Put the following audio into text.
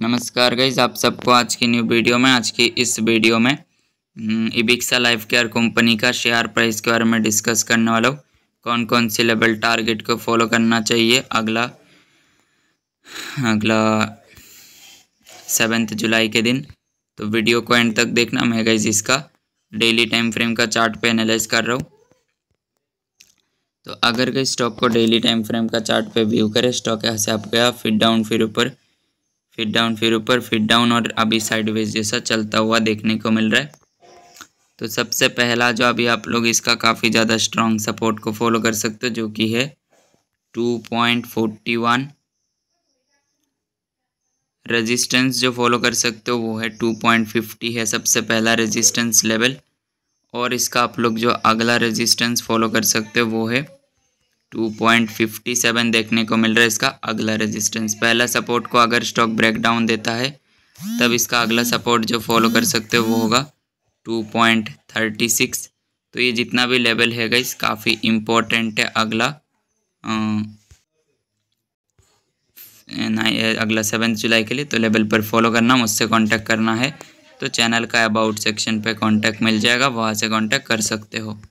नमस्कार गईज आप सबको आज की न्यू वीडियो में आज की इस वीडियो में इबिक्सा लाइफ केयर कंपनी का शेयर प्राइस के बारे में डिस्कस करने वाला हूँ कौन कौन सी लेवल टारगेट को फॉलो करना चाहिए अगला अगला सेवेंथ जुलाई के दिन तो वीडियो को एंड तक देखना मैं गईज इसका डेली टाइम फ्रेम का चार्ट पे एनालाइज कर रहा हूँ तो अगर गई स्टॉक को डेली टाइम फ्रेम का चार्ट पे व्यू करें स्टॉक यहाँ से आप गया फिर डाउन फिर ऊपर फिर डाउन फिर ऊपर फिर डाउन और अभी साइडवेज जैसा चलता हुआ देखने को मिल रहा है तो सबसे पहला जो अभी आप लोग इसका काफ़ी ज़्यादा स्ट्रॉन्ग सपोर्ट को फॉलो कर सकते हो जो कि है two point forty one resistance जो फॉलो कर सकते हो वो है टू पॉइंट फिफ्टी है सबसे पहला रेजिस्टेंस लेवल और इसका आप लोग जो अगला रेजिस्टेंस फॉलो कर सकते हो वो है 2.57 देखने को मिल रहा है इसका अगला रेजिस्टेंस पहला सपोर्ट को अगर स्टॉक ब्रेकडाउन देता है तब इसका अगला सपोर्ट जो फॉलो कर सकते हो वो होगा 2.36 तो ये जितना भी लेवल है गई काफ़ी इम्पोर्टेंट है अगला आ, अं, अगला सेवन जुलाई के लिए तो लेवल पर फॉलो करना मुझसे कांटेक्ट करना है तो चैनल का अबाउट सेक्शन पे कांटेक्ट मिल जाएगा वहाँ से कांटेक्ट कर सकते हो